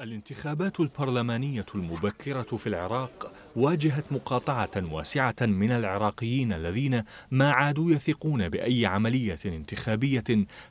الانتخابات البرلمانية المبكرة في العراق واجهت مقاطعة واسعة من العراقيين الذين ما عادوا يثقون بأي عملية انتخابية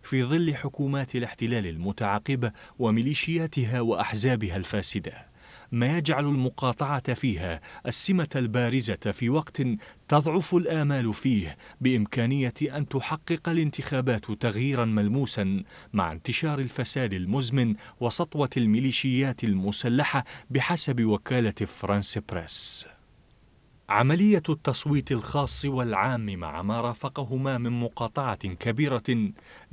في ظل حكومات الاحتلال المتعاقبة وميليشياتها وأحزابها الفاسدة. ما يجعل المقاطعة فيها السمة البارزة في وقت تضعف الآمال فيه بإمكانية أن تحقق الانتخابات تغييرا ملموسا مع انتشار الفساد المزمن وسطوة الميليشيات المسلحة بحسب وكالة فرانس بريس. عملية التصويت الخاص والعام مع ما رافقهما من مقاطعة كبيرة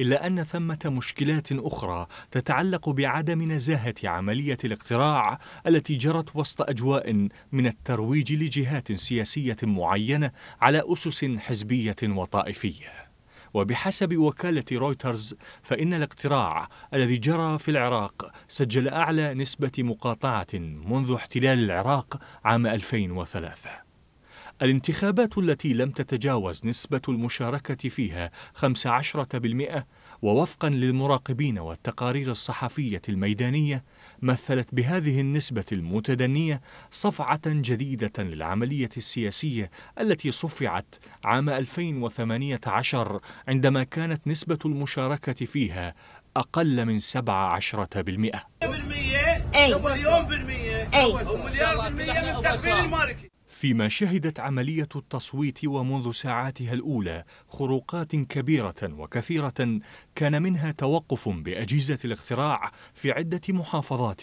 إلا أن ثمة مشكلات أخرى تتعلق بعدم نزاهة عملية الاقتراع التي جرت وسط أجواء من الترويج لجهات سياسية معينة على أسس حزبية وطائفية. وبحسب وكالة رويترز فإن الاقتراع الذي جرى في العراق سجل أعلى نسبة مقاطعة منذ احتلال العراق عام 2003 الانتخابات التي لم تتجاوز نسبة المشاركة فيها 15% ووفقا للمراقبين والتقارير الصحفية الميدانية مثلت بهذه النسبة المتدنية صفعة جديدة للعملية السياسية التي صفعت عام 2018 عندما كانت نسبة المشاركة فيها أقل من 17% أي. أي. أي. أي. فيما شهدت عملية التصويت ومنذ ساعاتها الأولى خروقات كبيرة وكثيرة كان منها توقف بأجهزة الاقتراع في عدة محافظات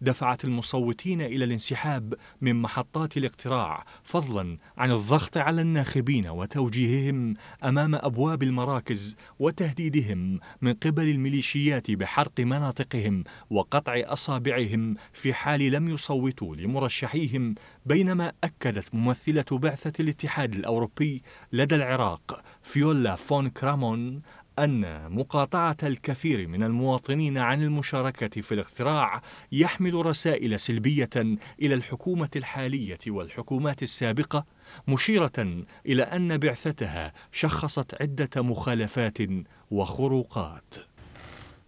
دفعت المصوتين إلى الانسحاب من محطات الاقتراع فضلا عن الضغط على الناخبين وتوجيههم أمام أبواب المراكز وتهديدهم من قبل الميليشيات بحرق مناطقهم وقطع أصابعهم في حال لم يصوتوا لمرشحيهم بينما أكد أكدت ممثلة بعثة الاتحاد الأوروبي لدى العراق فيولا فون كرامون أن مقاطعة الكثير من المواطنين عن المشاركة في الاختراع يحمل رسائل سلبية إلى الحكومة الحالية والحكومات السابقة مشيرة إلى أن بعثتها شخصت عدة مخالفات وخروقات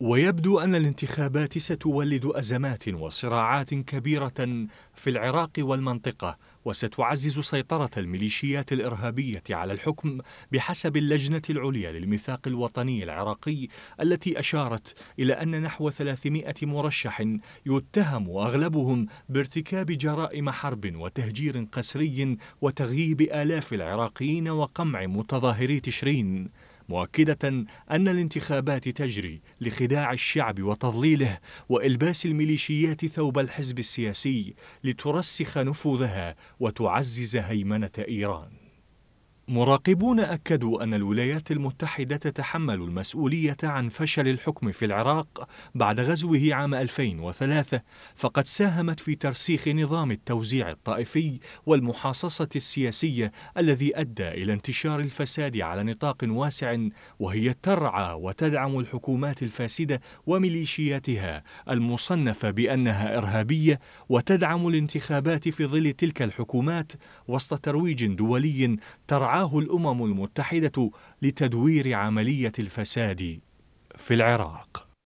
ويبدو أن الانتخابات ستولد أزمات وصراعات كبيرة في العراق والمنطقة وستعزز سيطرة الميليشيات الإرهابية على الحكم بحسب اللجنة العليا للميثاق الوطني العراقي التي أشارت إلى أن نحو 300 مرشح يتهم أغلبهم بارتكاب جرائم حرب وتهجير قسري وتغييب آلاف العراقيين وقمع متظاهري تشرين مؤكدة أن الانتخابات تجري لخداع الشعب وتضليله وإلباس الميليشيات ثوب الحزب السياسي لترسخ نفوذها وتعزز هيمنة إيران مراقبون أكدوا أن الولايات المتحدة تتحمل المسؤولية عن فشل الحكم في العراق بعد غزوه عام 2003 فقد ساهمت في ترسيخ نظام التوزيع الطائفي والمحاصصة السياسية الذي أدى إلى انتشار الفساد على نطاق واسع وهي ترعى وتدعم الحكومات الفاسدة وميليشياتها المصنفة بأنها إرهابية وتدعم الانتخابات في ظل تلك الحكومات وسط ترويج دولي ترعى دعاه الامم المتحده لتدوير عمليه الفساد في العراق